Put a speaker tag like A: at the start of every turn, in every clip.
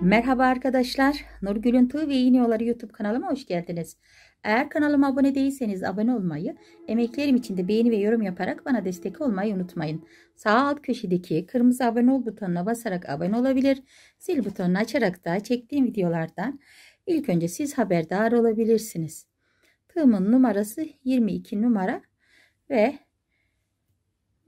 A: Merhaba arkadaşlar. Nurgül'ün Tığ ve İğniyoları YouTube kanalıma hoş geldiniz. Eğer kanalıma abone değilseniz abone olmayı, emeklerim için de beğeni ve yorum yaparak bana destek olmayı unutmayın. Sağ alt köşedeki kırmızı abone ol butonuna basarak abone olabilir, zil butonunu açarak da çektiğim videolardan ilk önce siz haberdar olabilirsiniz. Tığımın numarası 22 numara ve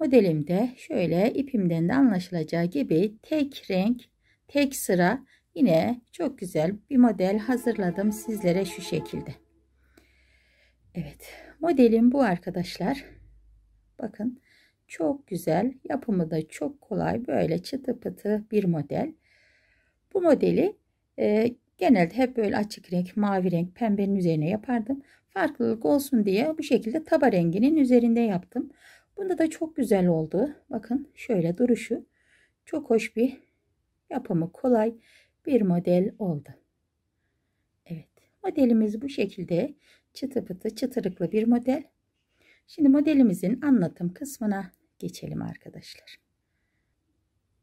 A: modelimde şöyle ipimden de anlaşılacağı gibi tek renk tek sıra yine çok güzel bir model hazırladım sizlere şu şekilde. Evet modelim bu arkadaşlar. Bakın çok güzel yapımı da çok kolay böyle çıtı pıtı bir model. Bu modeli e, genelde hep böyle açık renk mavi renk pembenin üzerine yapardım. Farklılık olsun diye bu şekilde taba renginin üzerinde yaptım. Bunda da çok güzel oldu. Bakın şöyle duruşu çok hoş bir yapımı kolay bir model oldu. Evet modelimiz bu şekilde çıtı pıtı çıtırıklı bir model. Şimdi modelimizin anlatım kısmına geçelim arkadaşlar.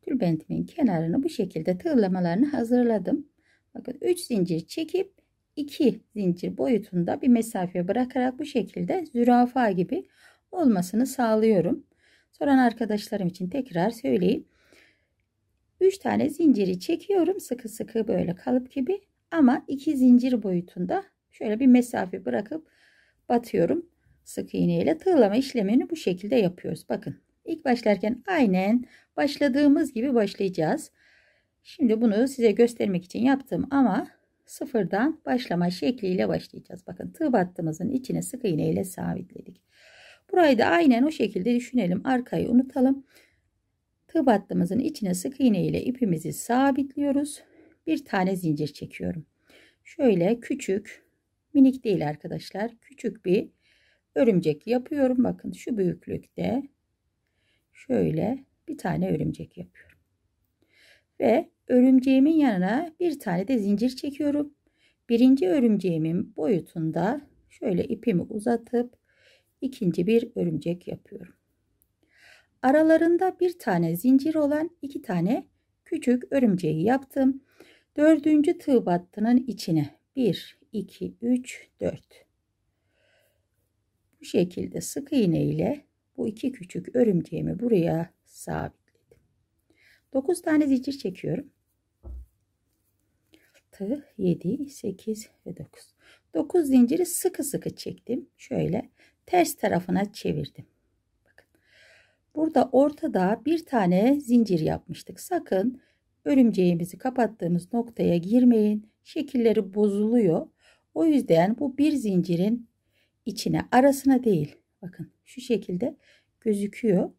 A: Tülbentimin kenarını bu şekilde tığlamalarını hazırladım. Bakın 3 zincir çekip 2 zincir boyutunda bir mesafe bırakarak bu şekilde zürafa gibi olmasını sağlıyorum. Soran arkadaşlarım için tekrar söyleyeyim. 3 tane zinciri çekiyorum sıkı sıkı böyle kalıp gibi ama 2 zincir boyutunda şöyle bir mesafe bırakıp batıyorum sık iğneyle tığlama işlemini bu şekilde yapıyoruz bakın ilk başlarken aynen başladığımız gibi başlayacağız şimdi bunu size göstermek için yaptım ama sıfırdan başlama şekliyle başlayacağız bakın tığ battığımızın içine sık iğneyle sabitledik burayı da aynen o şekilde düşünelim arkayı unutalım Tığ battımızın içine sık iğne ile ipimizi sabitliyoruz. Bir tane zincir çekiyorum. Şöyle küçük, minik değil arkadaşlar. Küçük bir örümcek yapıyorum. Bakın şu büyüklükte şöyle bir tane örümcek yapıyorum. Ve örümceğimin yanına bir tane de zincir çekiyorum. Birinci örümceğimin boyutunda şöyle ipimi uzatıp ikinci bir örümcek yapıyorum. Aralarında bir tane zincir olan iki tane küçük örümceği yaptım. Dördüncü tığ battının içine 1, 2, 3, 4. Bu şekilde sık iğne ile bu iki küçük örümceğimi buraya sabitledim. 9 tane zincir çekiyorum. Tığ 7, 8 ve 9. 9 zinciri sıkı sıkı çektim. Şöyle ters tarafına çevirdim. Burada ortada bir tane zincir yapmıştık. Sakın örümceğimizi kapattığımız noktaya girmeyin. Şekilleri bozuluyor. O yüzden bu bir zincirin içine arasına değil. Bakın şu şekilde gözüküyor.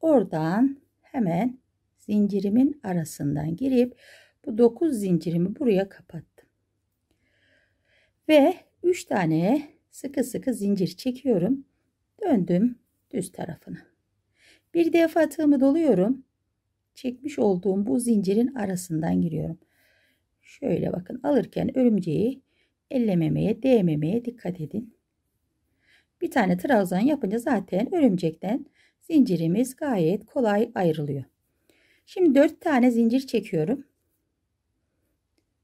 A: Oradan hemen zincirimin arasından girip bu 9 zincirimi buraya kapattım. Ve 3 tane sıkı sıkı zincir çekiyorum. Döndüm düz tarafına. Bir defa tığımı doluyorum. Çekmiş olduğum bu zincirin arasından giriyorum. Şöyle bakın alırken örümceği ellememeye, değmemeye dikkat edin. Bir tane trabzan yapınca zaten örümcekten zincirimiz gayet kolay ayrılıyor. Şimdi 4 tane zincir çekiyorum.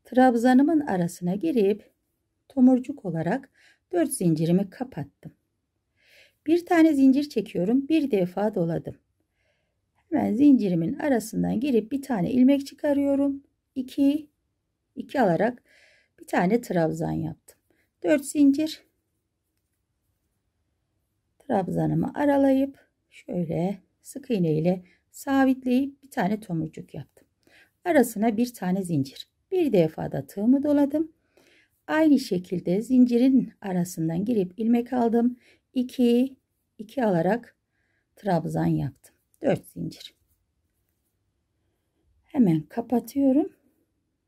A: Trabzanımın arasına girip tomurcuk olarak 4 zincirimi kapattım. Bir tane zincir çekiyorum. Bir defa doladım. Hemen zincirimin arasından girip bir tane ilmek çıkarıyorum. 2 2 alarak bir tane trabzan yaptım. 4 zincir. Trabzanımı aralayıp şöyle sık iğne ile sabitleyip bir tane tomurcuk yaptım. Arasına bir tane zincir. Bir defa da tığımı doladım. Aynı şekilde zincirin arasından girip ilmek aldım. 2 2 alarak trabzan yaptım. 4 zincir. Hemen kapatıyorum.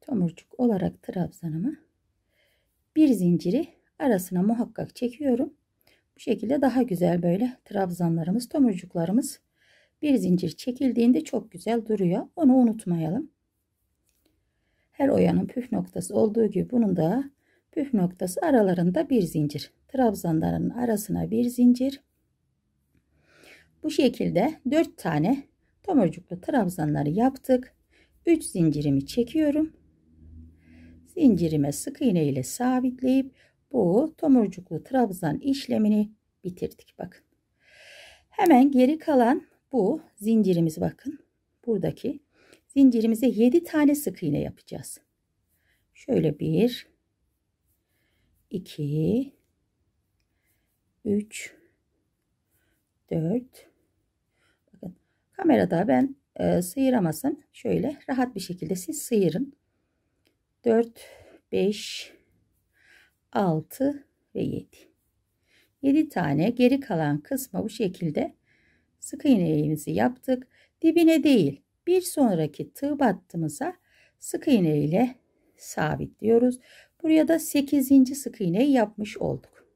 A: Tomurcuk olarak trabzanımı bir zinciri arasına muhakkak çekiyorum. Bu şekilde daha güzel böyle trabzanlarımız, tomurcuklarımız bir zincir çekildiğinde çok güzel duruyor. Onu unutmayalım. Her oyanın püf noktası olduğu gibi bunun da püf noktası aralarında bir zincir. Trabzanların arasına bir zincir. Bu şekilde 4 tane tomurcuklu trabzanları yaptık. 3 zincirimi çekiyorum. Zincirime sık iğne ile sabitleyip bu tomurcuklu trabzan işlemini bitirdik. Bakın. Hemen geri kalan bu zincirimiz bakın. Buradaki zincirimize 7 tane sık iğne yapacağız. Şöyle 1 2 3 4 Kamerada ben e, sıyıramasın. Şöyle rahat bir şekilde siz sıyırın. 4, 5, 6 ve 7. 7 tane geri kalan kısmı bu şekilde sık iğneğimizi yaptık. Dibine değil bir sonraki tığ battığımıza sık iğne ile sabitliyoruz. Buraya da 8. sık iğneyi yapmış olduk.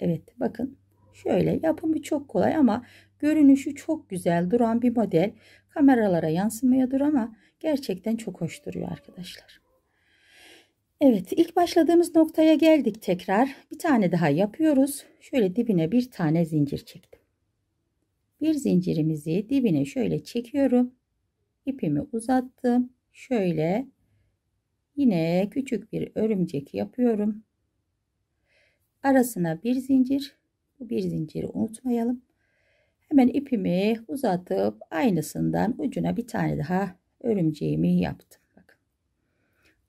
A: Evet bakın şöyle yapımı çok kolay ama Görünüşü çok güzel duran bir model. Kameralara yansımayadır ama gerçekten çok hoş duruyor arkadaşlar. Evet ilk başladığımız noktaya geldik tekrar. Bir tane daha yapıyoruz. Şöyle dibine bir tane zincir çektim. Bir zincirimizi dibine şöyle çekiyorum. İpimi uzattım. Şöyle yine küçük bir örümcek yapıyorum. Arasına bir zincir. Bu bir zinciri unutmayalım. Hemen ipimi uzatıp aynısından ucuna bir tane daha örümceğimi yaptım. Bakın.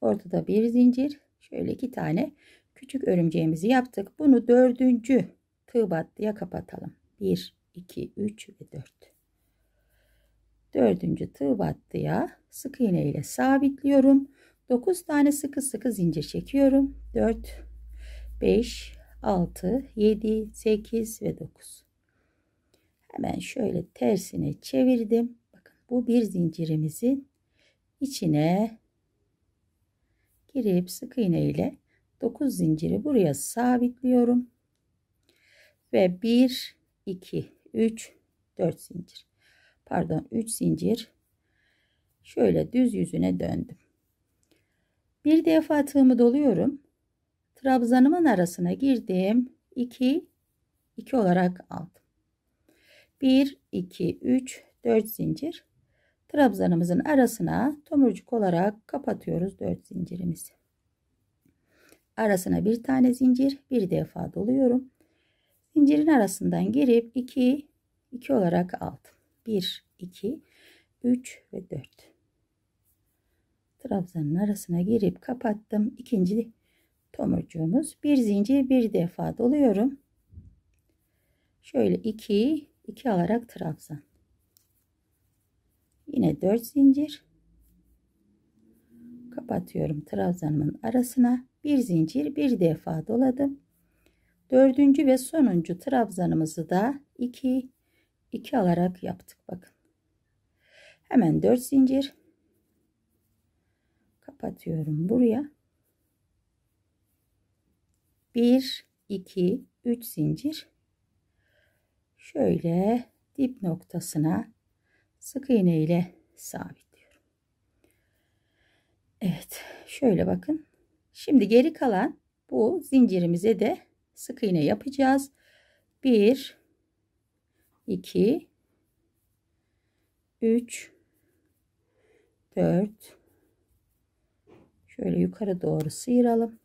A: Orada da bir zincir. Şöyle iki tane küçük örümceğimizi yaptık. Bunu dördüncü tığ battıya kapatalım. 1, 2, 3 ve 4. Dördüncü tığ battıya sık iğne ile sabitliyorum. 9 tane sıkı sıkı zincir çekiyorum. 4, 5, 6, 7, 8 ve 9. Hemen şöyle tersine çevirdim. Bakın bu bir zincirimizin içine girip sık iğne ile 9 zinciri buraya sabitliyorum. Ve 1 2 3 4 zincir. Pardon 3 zincir. Şöyle düz yüzüne döndüm. Bir defa tığımı doluyorum. Trabzanımın arasına girdim. 2 2 olarak aldım. 1 2 3 4 zincir trabzanımızın arasına tomurcuk olarak kapatıyoruz 4 zincirimizi arasına bir tane zincir bir defa doluyorum zincirin arasından girip 2 2 olarak aldım 1 2 3 ve 4 trabzanın arasına girip kapattım ikinci tomurcuğumuz bir zincir bir defa doluyorum şöyle 2 2 alarak trabzan yine 4 zincir kapatıyorum trabzanımın arasına bir zincir bir defa doladım dördüncü ve sonuncu trabzanımızı da 2 2 alarak yaptık bakın hemen 4 zincir kapatıyorum buraya 1 2 3 zincir şöyle dip noktasına sık iğne ile sabitliyorum. Evet şöyle bakın. Şimdi geri kalan bu zincirimize de sık iğne yapacağız. 1 2 3 4 şöyle yukarı doğru sıyıralım.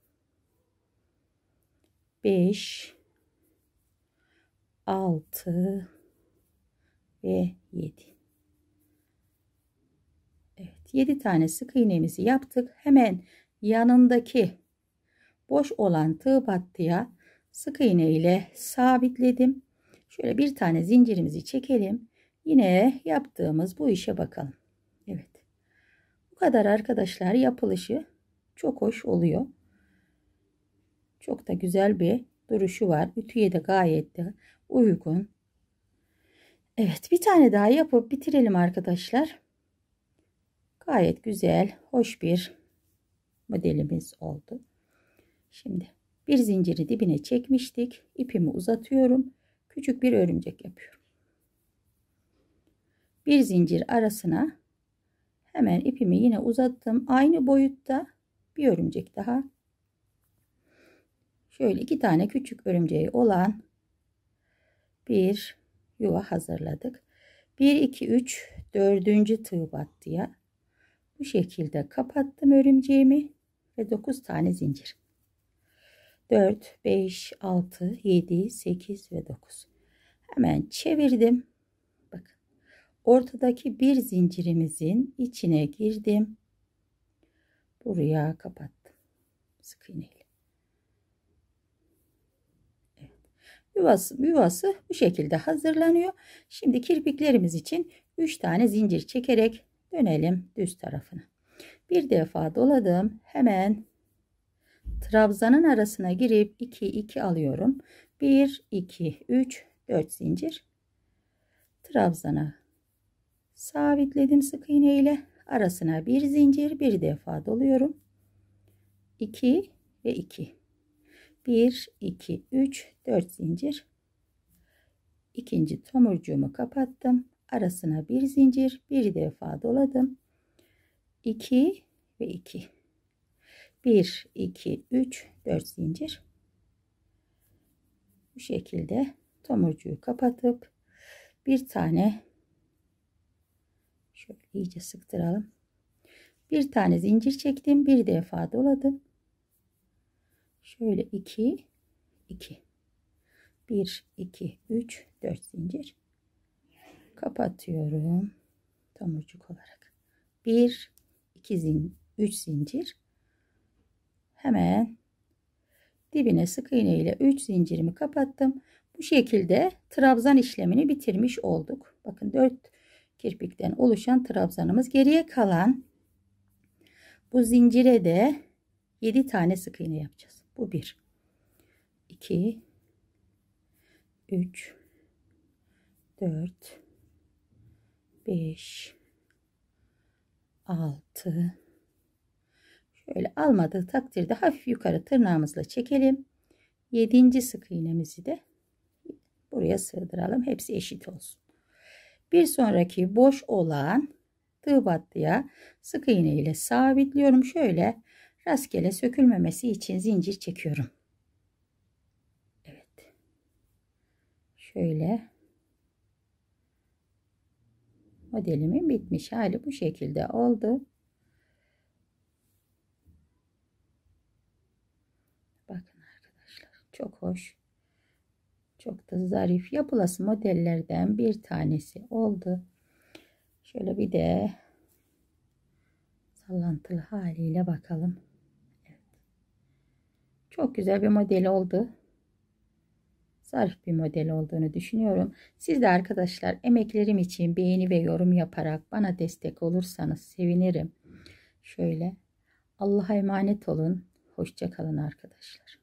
A: 5 6 ve 7. Evet 7 tane sık iğnemizi yaptık. Hemen yanındaki boş olan tığ battıya sık iğne ile sabitledim. Şöyle bir tane zincirimizi çekelim. Yine yaptığımız bu işe bakalım. Evet. Bu kadar arkadaşlar yapılışı çok hoş oluyor. Çok da güzel bir duruşu var. Ütüye de gayet de uygun. Evet bir tane daha yapıp bitirelim arkadaşlar. Gayet güzel, hoş bir modelimiz oldu. Şimdi bir zinciri dibine çekmiştik. İpimi uzatıyorum. Küçük bir örümcek yapıyorum. Bir zincir arasına hemen ipimi yine uzattım. Aynı boyutta bir örümcek daha şöyle iki tane küçük örümceği olan bir yuva hazırladık. 1 2 3 4. tığ battıya bu şekilde kapattım örümceğimi ve 9 tane zincir. 4 5 6 7 8 ve 9. Hemen çevirdim. Bakın. Ortadaki bir zincirimizin içine girdim. Buraya kapattım. Sık iğneyle. Yuvası, yuvası bu şekilde hazırlanıyor. Şimdi kirpiklerimiz için 3 tane zincir çekerek dönelim düz tarafına. Bir defa doladım. Hemen trabzanın arasına girip 2 2 alıyorum. 1 2 3 4 zincir. Trabzana sabitledim sık iğne ile. Arasına bir zincir bir defa doluyorum. 2 ve 2. 1 2 3 4 zincir ikinci tomurcuğumu kapattım arasına bir zincir bir defa doladım 2 ve 2 1 2 3 4 zincir bu şekilde tomurcuğu kapatıp bir tane şöyle iyice sıktıralım bir tane zincir çektim bir defa doladım şöyle 2 2 1 2 3 4 zincir kapatıyorum tam ucuk olarak 1 2 zincir 3 zincir hemen dibine sık iğne ile 3 zincirimi kapattım bu şekilde trabzan işlemini bitirmiş olduk bakın 4 kirpikten oluşan trabzanımız geriye kalan bu zincire de 7 tane sık iğne yapacağız bu bir. İki. Üç. Dört. Beş. Altı. Şöyle almadığı takdirde hafif yukarı tırnağımızla çekelim. Yedinci sık iğnemizi de buraya sığdıralım. Hepsi eşit olsun. Bir sonraki boş olan tığ battıya sık iğne ile sabitliyorum. Şöyle rastgele sökülmemesi için zincir çekiyorum. Evet. Şöyle modelimin bitmiş hali bu şekilde oldu. Bakın arkadaşlar çok hoş. Çok da zarif yapılası modellerden bir tanesi oldu. Şöyle bir de sallantılı haliyle bakalım. Çok güzel bir model oldu. Zarif bir model olduğunu düşünüyorum. Siz de arkadaşlar emeklerim için beğeni ve yorum yaparak bana destek olursanız sevinirim. Şöyle Allah'a emanet olun. Hoşçakalın arkadaşlar.